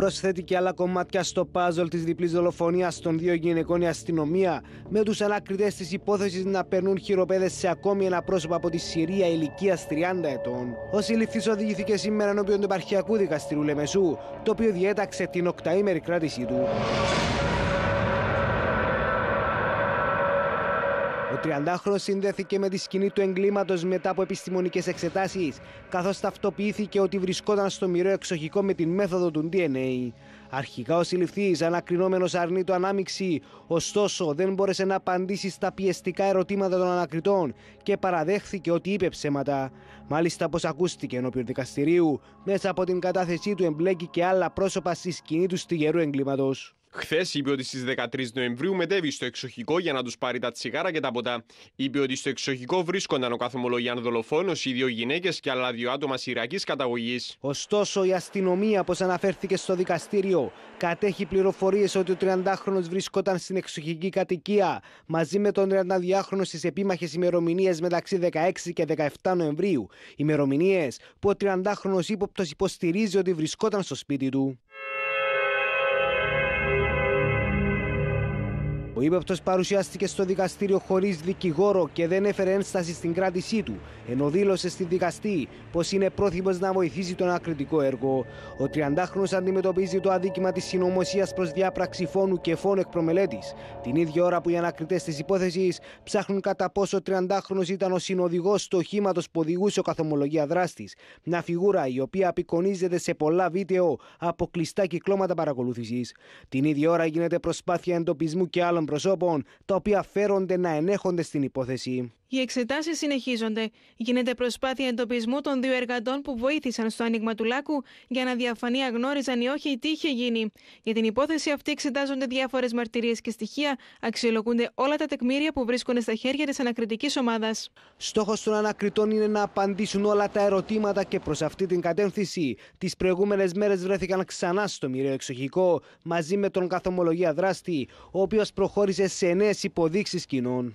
προσθέτει και άλλα κομμάτια στο πάζολ της διπλής δολοφονίας των δύο γυναικών η αστυνομία, με τους ανακριτέ της υπόθεσης να περνούν χειροπέδες σε ακόμη ένα πρόσωπο από τη Συρία ηλικίας 30 ετών. Ο συλληφθής οδηγήθηκε σήμερα ενώπιον του επαρχιακού δικαστηρίου Λεμεσού, το οποίο διέταξε την οκταήμερη κράτησή του. Ο 30χρονο συνδέθηκε με τη σκηνή του εγκλήματος μετά από επιστημονικές εξετάσεις, καθώς ταυτοποιήθηκε ότι βρισκόταν στο μυρό εξοχικό με την μέθοδο του DNA. Αρχικά ο συλληφθής, ανακρινόμενος αρνεί το ανάμειξη, ωστόσο δεν μπόρεσε να απαντήσει στα πιεστικά ερωτήματα των ανακριτών και παραδέχθηκε ότι είπε ψέματα. Μάλιστα, πω ακούστηκε ενώπιον δικαστηρίου, μέσα από την κατάθεσή του εμπλέκει και άλλα πρόσωπα στη σκηνή του στιγερού εγκλήματος. Χθες είπε ότι στις 13 Νοεμβρίου μετέβη στο εξοχικό για να τους πάρει τα τσιγάρα και τα ποτά. Είπε ότι στο εξοχικό βρίσκονταν ο καθομολογιάν δολοφόνο, οι δύο γυναίκες και άλλα δύο άτομα Συριακή καταγωγής. Ωστόσο, η αστυνομία, όπως αναφέρθηκε στο δικαστήριο, κατέχει πληροφορίες ότι ο 30χρονο βρισκόταν στην εξοχική κατοικία μαζί με τον 32χρονο στις επίμαχες ημερομηνίες μεταξύ 16 και 17 Νοεμβρίου. Ημερομηνίες που ο 30χρονο ύποπτος υποστηρίζει ότι βρισκόταν στο σπίτι του. Ο ύποπτος παρουσιάστηκε στο δικαστήριο χωρίς δικηγόρο και δεν έφερε ένσταση στην κράτησή του, ενώ δήλωσε στη δικαστή πως είναι πρόθυμος να βοηθήσει τον ακριτικό έργο. Ο 30χρονο αντιμετωπίζει το αδίκημα της συνωμοσίας προς διάπραξη φόνου και φόνου εκπρομελέτης, την ίδια ώρα που οι ανακριτές της υπόθεσης ψάχνουν κατά πόσο 30χρονο ήταν ο συνοδηγός του οχήματο που οδηγούσε ο καθομολογία δράστης. Μια φιγούρα η οποία απεικονίζεται σε πολλά βίντεο από κλειστά κυκλώματα παρακολούθησης. Την ίδια ώρα γίνεται προσπάθεια εντοπισμού και άλλων προσώπων τα οποία φέρονται να ενέχονται στην υπόθεση. Οι εξετάσεις συνεχίζονται. Γίνεται προσπάθεια εντοπισμού των δύο εργατών που βοήθησαν στο άνοιγμα του λάκου για να διαφανεί αγνώριζαν ή όχι τι είχε γίνει. Για την υπόθεση αυτή εξετάζονται διάφορες μαρτυρίες και στοιχεία, αξιολογούνται όλα τα τεκμήρια που βρίσκονται στα χέρια της ανακριτικής ομάδας. Στόχος των ανακριτών είναι να απαντήσουν όλα τα ερωτήματα και προς αυτή την κατεύθυνση. Τις προηγούμενες μέρες βρέθηκαν ξανά στο μοιραίο εξοχικό μαζί με τον καθομολογία δράστη, ο οποίος προχώρησε σε νέες υποδείξεις κοινών.